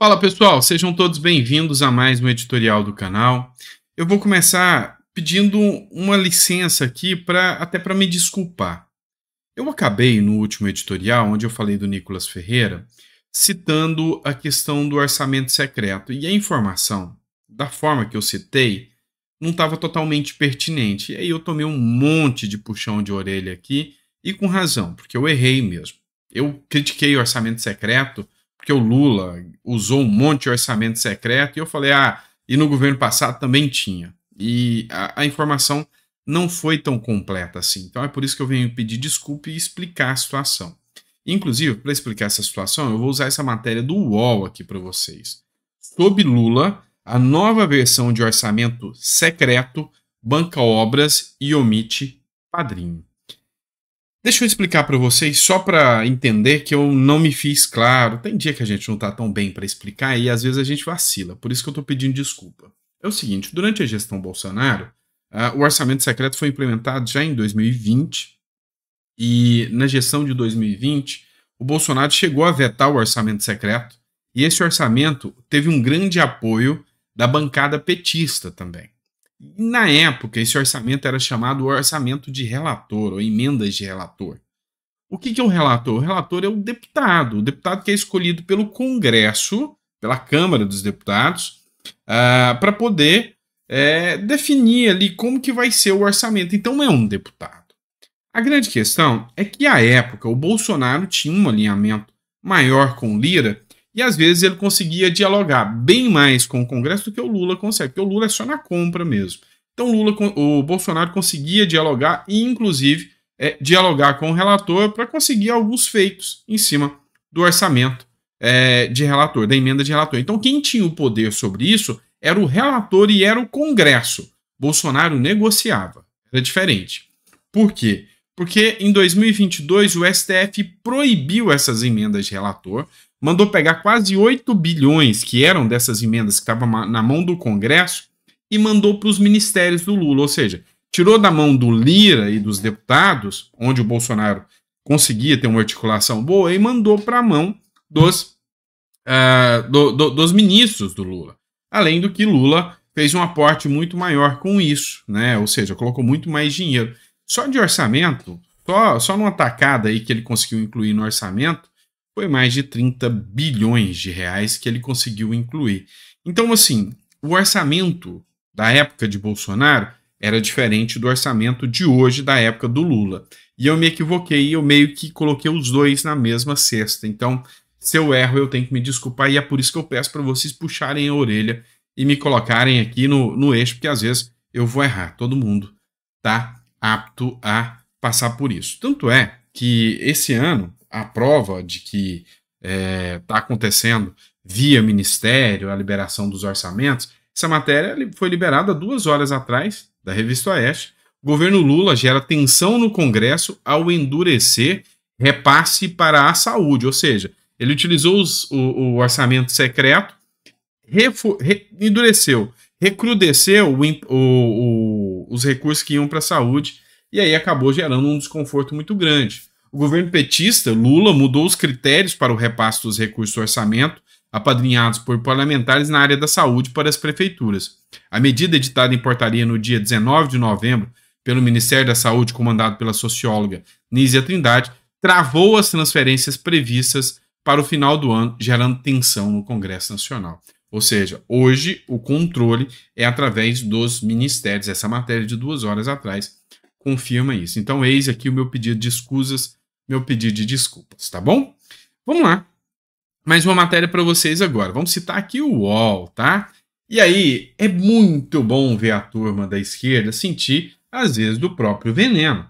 Fala pessoal, sejam todos bem-vindos a mais um editorial do canal. Eu vou começar pedindo uma licença aqui para até para me desculpar. Eu acabei no último editorial, onde eu falei do Nicolas Ferreira, citando a questão do orçamento secreto e a informação, da forma que eu citei, não estava totalmente pertinente. E aí eu tomei um monte de puxão de orelha aqui e com razão, porque eu errei mesmo. Eu critiquei o orçamento secreto porque o Lula usou um monte de orçamento secreto, e eu falei, ah, e no governo passado também tinha. E a, a informação não foi tão completa assim. Então é por isso que eu venho pedir desculpa e explicar a situação. Inclusive, para explicar essa situação, eu vou usar essa matéria do UOL aqui para vocês. Sob Lula, a nova versão de orçamento secreto banca obras e omite padrinho. Deixa eu explicar para vocês só para entender que eu não me fiz claro. Tem dia que a gente não está tão bem para explicar e às vezes a gente vacila, por isso que eu estou pedindo desculpa. É o seguinte, durante a gestão Bolsonaro, uh, o orçamento secreto foi implementado já em 2020 e na gestão de 2020 o Bolsonaro chegou a vetar o orçamento secreto e esse orçamento teve um grande apoio da bancada petista também. Na época, esse orçamento era chamado orçamento de relator, ou emendas de relator. O que, é o relator? O relator é o deputado, o deputado que é escolhido pelo Congresso, pela Câmara dos Deputados, uh, ah, para poder é, definir ali como que vai ser o orçamento. Então é um deputado. A grande questão é que à época o Bolsonaro tinha um alinhamento maior com Lira e às vezes ele conseguia dialogar bem mais com o Congresso do que o Lula consegue, porque o Lula é só na compra mesmo. Então Lula, o Bolsonaro conseguia dialogar e inclusive é, dialogar com o relator para conseguir alguns feitos em cima do orçamento é, de relator, da emenda de relator. Então quem tinha o poder sobre isso era o relator e era o Congresso. Bolsonaro negociava, era diferente. Por quê? Porque em 2022 o STF proibiu essas emendas de relator, mandou pegar quase 8 bilhões que eram dessas emendas que estavam na mão do Congresso e mandou para os ministérios do Lula, ou seja, tirou da mão do Lira e dos deputados, onde o Bolsonaro conseguia ter uma articulação boa, e mandou para a mão dos, uh, do, do, dos ministros do Lula. Além do que Lula fez um aporte muito maior com isso, né? ou seja, colocou muito mais dinheiro. Só de orçamento, só, só numa tacada aí que ele conseguiu incluir no orçamento, foi mais de 30 bilhões de reais que ele conseguiu incluir. Então, assim, o orçamento da época de Bolsonaro era diferente do orçamento de hoje, da época do Lula. E eu me equivoquei, eu meio que coloquei os dois na mesma cesta. Então, se eu erro, eu tenho que me desculpar, e é por isso que eu peço para vocês puxarem a orelha e me colocarem aqui no, no eixo, porque às vezes eu vou errar. Todo mundo tá apto a passar por isso. Tanto é que esse ano a prova de que está é, tá acontecendo via ministério a liberação dos orçamentos. Essa matéria foi liberada duas horas atrás da revista Oeste. O governo Lula gera tensão no Congresso ao endurecer repasse para a saúde, ou seja, ele utilizou os, o, o, orçamento secreto, refu, re, endureceu, recrudesceu o, o, os recursos que iam para a saúde e aí acabou gerando um desconforto muito grande. O governo petista, Lula, mudou os critérios para o repasse dos recursos do orçamento apadrinhados por parlamentares na área da saúde para as prefeituras. A medida editada em portaria no dia 19 de novembro pelo Ministério da Saúde, comandado pela socióloga Nízia Trindade, travou as transferências previstas para o final do ano, gerando tensão no Congresso Nacional. Ou seja, hoje o controle é através dos ministérios. Essa matéria de duas horas atrás confirma isso. Então, eis aqui o meu pedido de escusas meu pedido de desculpas, tá bom? Vamos lá. Mais uma matéria para vocês agora. Vamos citar aqui o UOL, tá? E aí, é muito bom ver a turma da esquerda sentir, às vezes, do próprio veneno.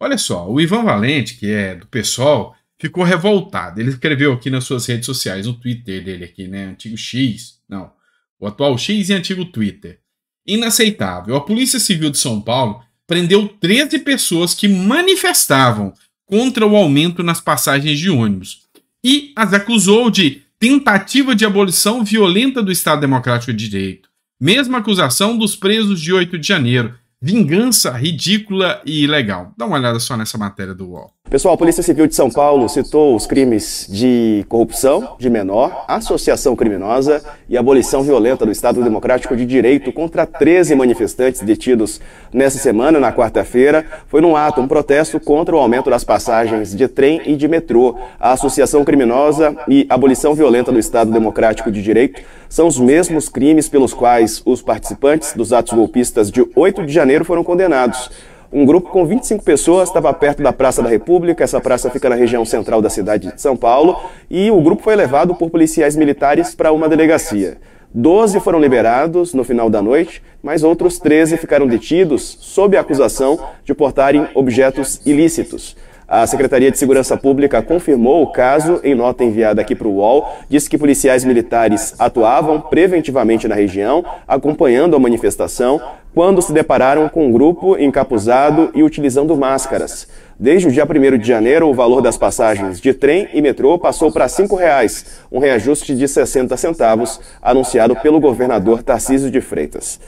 Olha só, o Ivan Valente, que é do PSOL, ficou revoltado. Ele escreveu aqui nas suas redes sociais, no Twitter dele aqui, né? Antigo X, não, o atual X e antigo Twitter. Inaceitável. A Polícia Civil de São Paulo prendeu 13 pessoas que manifestavam contra o aumento nas passagens de ônibus e as acusou de tentativa de abolição violenta do Estado Democrático de Direito. Mesma acusação dos presos de 8 de janeiro. Vingança ridícula e ilegal. Dá uma olhada só nessa matéria do UOL. Pessoal, a Polícia Civil de São Paulo citou os crimes de corrupção de menor, associação criminosa e abolição violenta do Estado Democrático de Direito contra 13 manifestantes detidos nessa semana, na quarta-feira. Foi num ato, um protesto contra o aumento das passagens de trem e de metrô. A associação criminosa e abolição violenta do Estado Democrático de Direito são os mesmos crimes pelos quais os participantes dos atos golpistas de 8 de janeiro foram condenados. Um grupo com 25 pessoas estava perto da Praça da República, essa praça fica na região central da cidade de São Paulo, e o grupo foi levado por policiais militares para uma delegacia. Doze foram liberados no final da noite, mas outros 13 ficaram detidos sob a acusação de portarem objetos ilícitos. A Secretaria de Segurança Pública confirmou o caso em nota enviada aqui para o UOL. Disse que policiais militares atuavam preventivamente na região, acompanhando a manifestação quando se depararam com um grupo encapuzado e utilizando máscaras. Desde o dia 1 de janeiro, o valor das passagens de trem e metrô passou para R$ 5,00, um reajuste de 60 centavos anunciado pelo governador Tarcísio de Freitas.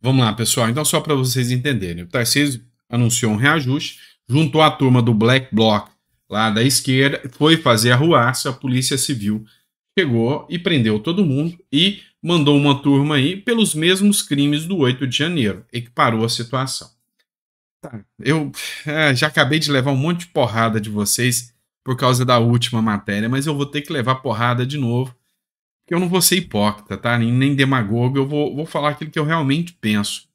Vamos lá, pessoal. Então, só para vocês entenderem, o Tarcísio anunciou um reajuste, juntou a turma do Black Bloc lá da esquerda, foi fazer a ruaça, a Polícia Civil chegou e prendeu todo mundo e mandou uma turma aí pelos mesmos crimes do 8 de janeiro, equiparou a situação. Tá, eu é, já acabei de levar um monte de porrada de vocês por causa da última matéria, mas eu vou ter que levar porrada de novo, porque eu não vou ser hipócrita, tá? Nem, nem demagogo, eu vou, vou falar aquilo que eu realmente penso.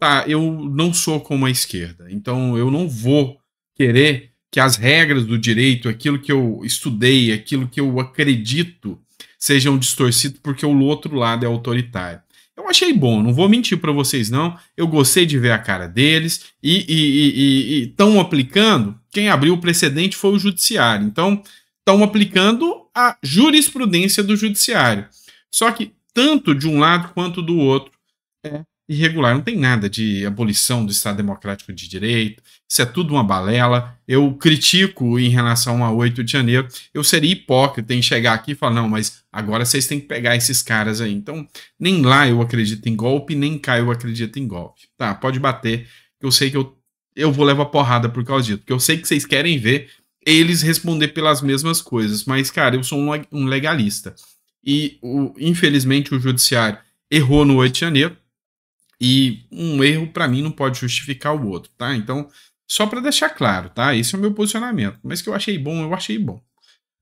Tá, eu não sou como a esquerda, então eu não vou querer que as regras do direito, aquilo que eu estudei, aquilo que eu acredito, sejam distorcidos porque o outro lado é autoritário. Eu achei bom, não vou mentir para vocês não. Eu gostei de ver a cara deles e estão aplicando. Quem abriu o precedente foi o judiciário. Então estão aplicando a jurisprudência do judiciário. Só que tanto de um lado quanto do outro é irregular. Não tem nada de abolição do Estado Democrático de Direito, isso é tudo uma balela, eu critico em relação a 8 de janeiro, eu seria hipócrita em chegar aqui e falar, não, mas agora vocês têm que pegar esses caras aí. Então, nem lá eu acredito em golpe, nem cá eu acredito em golpe. Tá, pode bater, eu sei que eu, eu vou levar porrada por causa disso, porque eu sei que vocês querem ver eles responder pelas mesmas coisas, mas, cara, eu sou um legalista. E, o, infelizmente, o judiciário errou no 8 de janeiro, e um erro, para mim, não pode justificar o outro, tá? Então, só para deixar claro, tá? Esse é o meu posicionamento. Mas que eu achei bom, eu achei bom.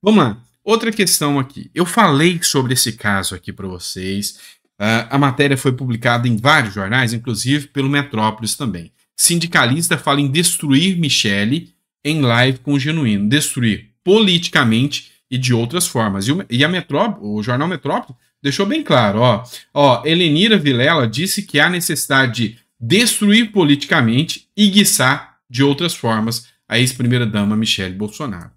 Vamos lá. Outra questão aqui. Eu falei sobre esse caso aqui para vocês. Uh, a matéria foi publicada em vários jornais, inclusive pelo Metrópolis também. Sindicalista fala em destruir Michele em live com o Genuíno. Destruir politicamente e de outras formas. E, o, e a Metróp, o jornal Metrópolis deixou bem claro, ó, ó, Helenira Vilela disse que há necessidade de destruir politicamente e guiçar de outras formas a ex-primeira-dama Michele Bolsonaro.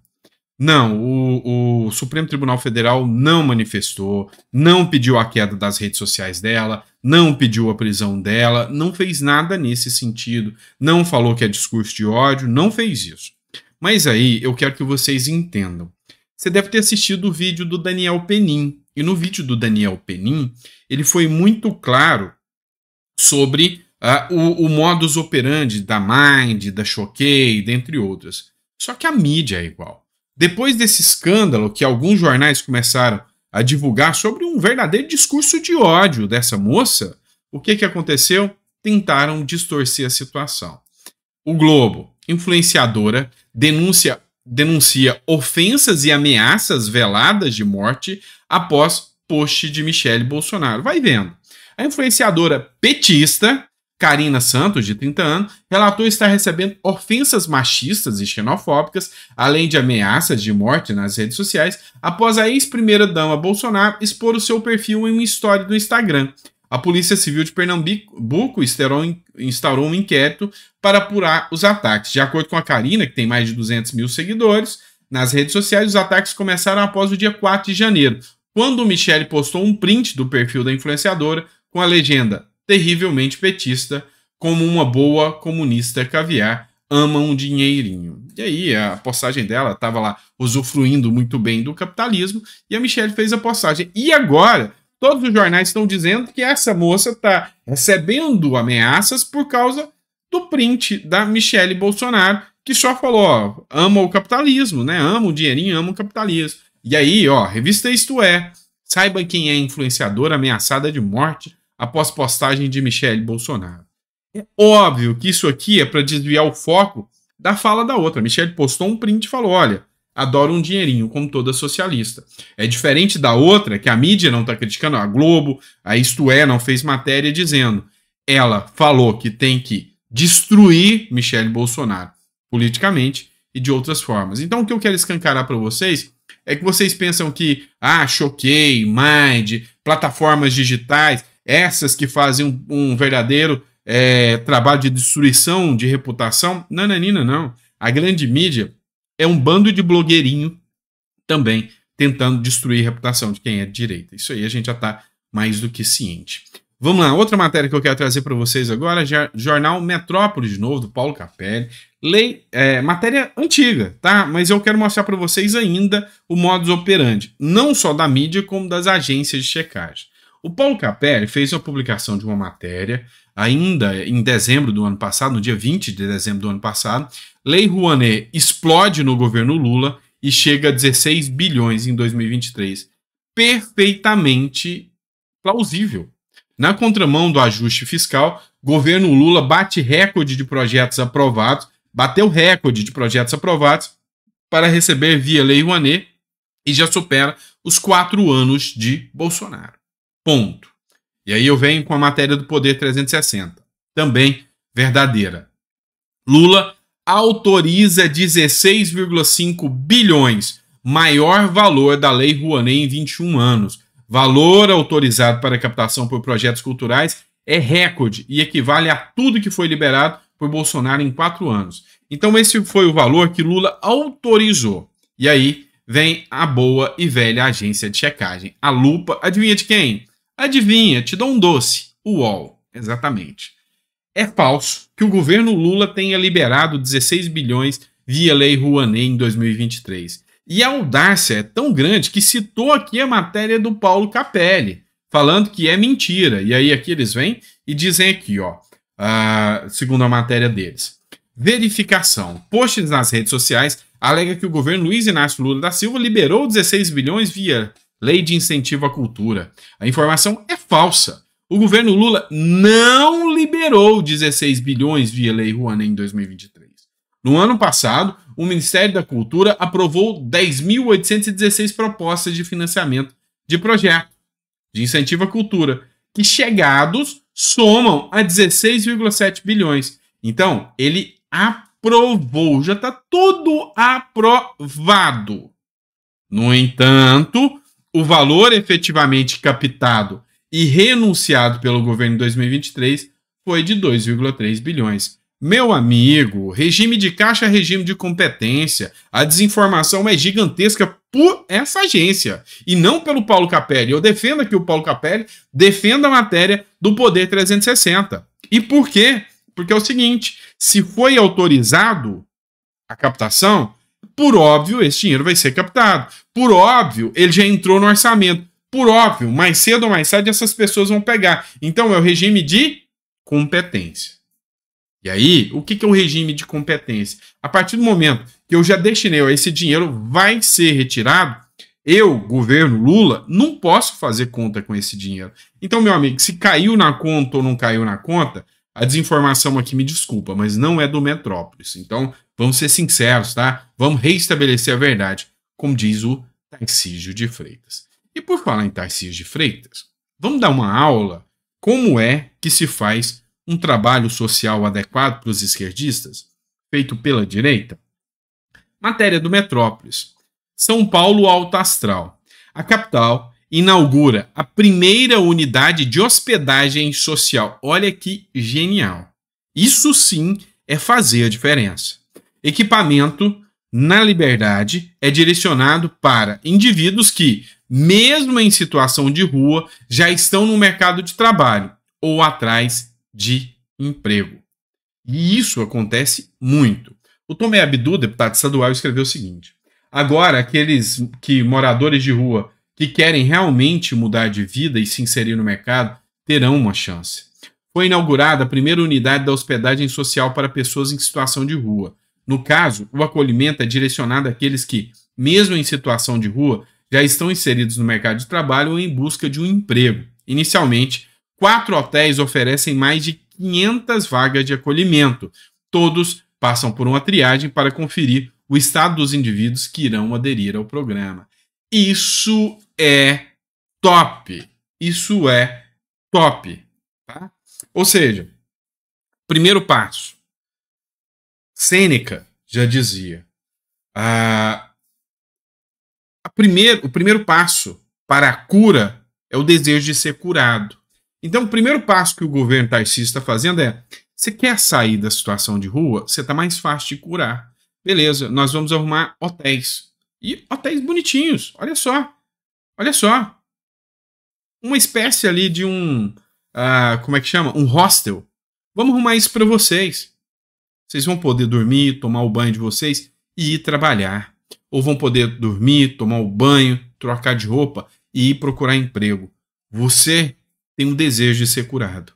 Não, o, o, Supremo Tribunal Federal não manifestou, não pediu a queda das redes sociais dela, não pediu a prisão dela, não fez nada nesse sentido, não falou que é discurso de ódio, não fez isso. Mas aí eu quero que vocês entendam. Você deve ter assistido o vídeo do Daniel Penin. E no vídeo do Daniel Penin, ele foi muito claro sobre uh, o, o, modus operandi da Mind, da Choquei, dentre outras. Só que a mídia é igual. Depois desse escândalo que alguns jornais começaram a divulgar sobre um verdadeiro discurso de ódio dessa moça, o que, que aconteceu? Tentaram distorcer a situação. O Globo, influenciadora, denuncia, denuncia ofensas e ameaças veladas de morte após post de Michele Bolsonaro. Vai vendo. A influenciadora petista Karina Santos, de 30 anos, relatou estar recebendo ofensas machistas e xenofóbicas, além de ameaças de morte nas redes sociais, após a ex-primeira-dama Bolsonaro expor o seu perfil em uma história do Instagram. A Polícia Civil de Pernambuco instaurou um inquérito para apurar os ataques. De acordo com a Karina, que tem mais de 200 mil seguidores nas redes sociais, os ataques começaram após o dia 4 de janeiro, quando o Michele postou um print do perfil da influenciadora com a legenda terrivelmente petista, como uma boa comunista caviar ama um dinheirinho. E aí a postagem dela estava lá usufruindo muito bem do capitalismo e a Michelle fez a postagem. E agora todos os jornais estão dizendo que essa moça está recebendo ameaças por causa do print da Michelle Bolsonaro, que só falou, ó, ama o capitalismo, né? Ama o dinheirinho, ama o capitalismo. E aí, ó, revista Isto É, saiba quem é influenciadora ameaçada de morte após postagem de Michele Bolsonaro. É óbvio que isso aqui é para desviar o foco da fala da outra. Michele postou um print e falou: olha, adoro um dinheirinho, como toda socialista. É diferente da outra, que a mídia não está criticando, a Globo, a Isto É não fez matéria dizendo. Ela falou que tem que destruir Michele Bolsonaro politicamente e de outras formas. Então, o que eu quero escancarar para vocês é que vocês pensam que, ah, choquei, mind, plataformas digitais essas que fazem um, um verdadeiro é, trabalho de destruição de reputação. Nananina, é não. A grande mídia é um bando de blogueirinho também tentando destruir a reputação de quem é de direita. Isso aí a gente já está mais do que ciente. Vamos lá, outra matéria que eu quero trazer para vocês agora, jornal Metrópole de novo, do Paulo Capelli. Lei, é, matéria antiga, tá? Mas eu quero mostrar para vocês ainda o modus operandi, não só da mídia, como das agências de checagem. O Paulo Capelli fez a publicação de uma matéria, ainda em dezembro do ano passado, no dia 20 de dezembro do ano passado. Lei Rouanet explode no governo Lula e chega a 16 bilhões em 2023. Perfeitamente plausível. Na contramão do ajuste fiscal, governo Lula bate recorde de projetos aprovados, bateu recorde de projetos aprovados para receber via Lei Rouanet e já supera os quatro anos de Bolsonaro. Ponto. E aí eu venho com a matéria do Poder 360, também verdadeira. Lula autoriza 16,5 bilhões, maior valor da Lei Rouanet em 21 anos. Valor autorizado para captação por projetos culturais é recorde e equivale a tudo que foi liberado por Bolsonaro em quatro anos. Então, esse foi o valor que Lula autorizou. E aí vem a boa e velha agência de checagem, a lupa, adivinha de quem? Adivinha, te dou um doce. UOL, exatamente. É falso que o governo Lula tenha liberado 16 bilhões via Lei Rouanet em 2023. E a audácia é tão grande que citou aqui a matéria do Paulo Capelli, falando que é mentira. E aí aqui eles vêm e dizem aqui, ó, uh, segundo a matéria deles. Verificação. Posts nas redes sociais alega que o governo Luiz Inácio Lula da Silva liberou 16 bilhões via Lei de Incentivo à Cultura. A informação é falsa. O governo Lula não liberou 16 bilhões via Lei Rouanet em 2023. No ano passado, o Ministério da Cultura aprovou 10.816 propostas de financiamento de projeto de incentivo à cultura, que chegados somam a 16,7 bilhões. Então, ele aprovou, já está tudo aprovado. No entanto, o valor efetivamente captado e renunciado pelo governo em 2023 foi de 2,3 bilhões. Meu amigo, regime de caixa é regime de competência. A desinformação é gigantesca por essa agência e não pelo Paulo Capelli. Eu defendo que o Paulo Capelli defenda a matéria do Poder 360. E por quê? Porque é o seguinte: se foi autorizado a captação, por óbvio, esse dinheiro vai ser captado. Por óbvio, ele já entrou no orçamento. Por óbvio, mais cedo ou mais tarde essas pessoas vão pegar. Então é o regime de competência. E aí, o que é o regime de competência? A partir do momento que eu já destinei, ó, esse dinheiro vai ser retirado, eu, governo Lula, não posso fazer conta com esse dinheiro. Então, meu amigo, se caiu na conta ou não caiu na conta, a desinformação aqui, me desculpa, mas não é do Metrópolis. Então, vamos ser sinceros, tá? Vamos reestabelecer a verdade, como diz o Tarcísio de Freitas. E por falar em Tarcísio de Freitas, vamos dar uma aula como é que se faz um trabalho social adequado para os esquerdistas, feito pela direita? Matéria do Metrópolis. São Paulo alto astral. A capital inaugura a primeira unidade de hospedagem social. Olha que genial! Isso sim é fazer a diferença. Equipamento na liberdade é direcionado para indivíduos que, mesmo em situação de rua, já estão no mercado de trabalho ou atrás de emprego. E isso acontece muito. O Tomé Abdu, deputado estadual, escreveu o seguinte: agora aqueles que moradores de rua que querem realmente mudar de vida e se inserir no mercado terão uma chance. Foi inaugurada a primeira unidade da hospedagem social para pessoas em situação de rua. No caso, o acolhimento é direcionado àqueles que, mesmo em situação de rua, já estão inseridos no mercado de trabalho ou em busca de um emprego. Inicialmente, quatro hotéis oferecem mais de 500 vagas de acolhimento. Todos passam por uma triagem para conferir o estado dos indivíduos que irão aderir ao programa. Isso é top. Isso é top. Tá? Ou seja, primeiro passo. Sêneca já dizia: o primeiro passo para a cura é o desejo de ser curado. Então, o primeiro passo que o governo tarcísio está fazendo é: você quer sair da situação de rua? Você está mais fácil de curar. Beleza, nós vamos arrumar hotéis e hotéis bonitinhos. Olha só. Olha só. Uma espécie ali de um. Uh, como é que chama? Um hostel. Vamos arrumar isso para vocês. Vocês vão poder dormir, tomar o banho de vocês e ir trabalhar. Ou vão poder dormir, tomar o banho, trocar de roupa e ir procurar emprego. Você tem um desejo de ser curado.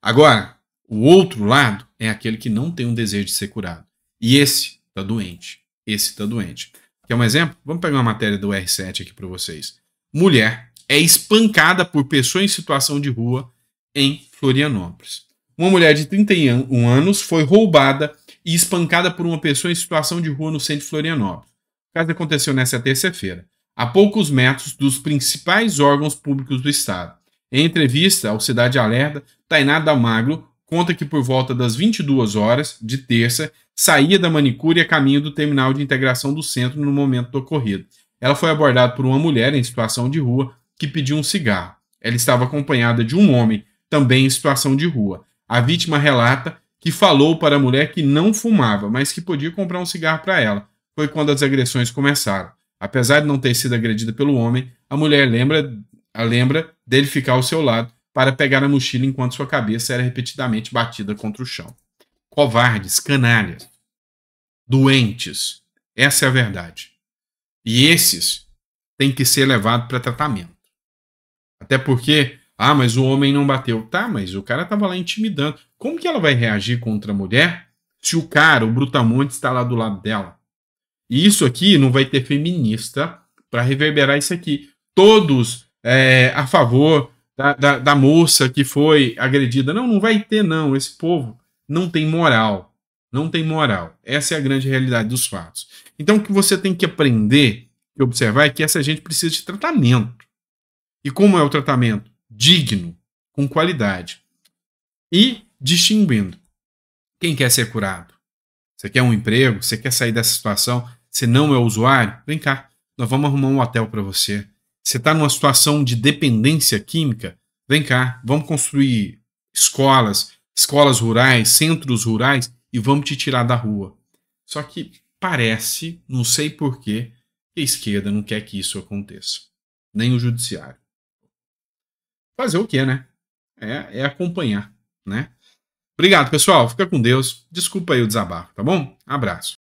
Agora, o outro lado é aquele que não tem um desejo de ser curado. E esse está doente. Esse está doente. Quer um exemplo? Vamos pegar uma matéria do R7 aqui para vocês. Mulher é espancada por pessoa em situação de rua em Florianópolis. Uma mulher de 31 anos foi roubada e espancada por uma pessoa em situação de rua no centro de Florianópolis. O caso aconteceu nesta terça-feira, a poucos metros dos principais órgãos públicos do estado. Em entrevista ao Cidade Alerta, Tainá Damagro, conta que por volta das 22 horas de terça saía da manicure a caminho do terminal de integração do centro no momento do ocorrido. Ela foi abordada por uma mulher em situação de rua que pediu um cigarro. Ela estava acompanhada de um homem também em situação de rua. A vítima relata que falou para a mulher que não fumava, mas que podia comprar um cigarro para ela. Foi quando as agressões começaram. Apesar de não ter sido agredida pelo homem, a mulher lembra, lembra dele ficar ao seu lado para pegar a mochila enquanto sua cabeça era repetidamente batida contra o chão. Covardes, canalhas, doentes. Essa é a verdade. E esses têm que ser levados para tratamento. Até porque, ah, mas o homem não bateu. Tá, mas o cara estava lá intimidando. Como que ela vai reagir contra a mulher se o cara, o Brutamonte, está lá do lado dela? E isso aqui não vai ter feminista para reverberar isso aqui. Todos é, a favor da, da, da moça que foi agredida. Não, não vai ter, não. Esse povo não tem moral. Não tem moral. Essa é a grande realidade dos fatos. Então, o que você tem que aprender e observar é que essa gente precisa de tratamento. E como é o tratamento? Digno, com qualidade. E distinguindo. Quem quer ser curado? Você quer um emprego? Você quer sair dessa situação? Você não é usuário? Vem cá, nós vamos arrumar um hotel para você. Você está numa situação de dependência química? Vem cá, vamos construir escolas, escolas rurais, centros rurais e vamos te tirar da rua. Só que parece, não sei porquê, que a esquerda não quer que isso aconteça. Nem o judiciário. Fazer o quê, né? É, é acompanhar, né? Obrigado, pessoal. Fica com Deus. Desculpa aí o desabafo, tá bom? Abraço.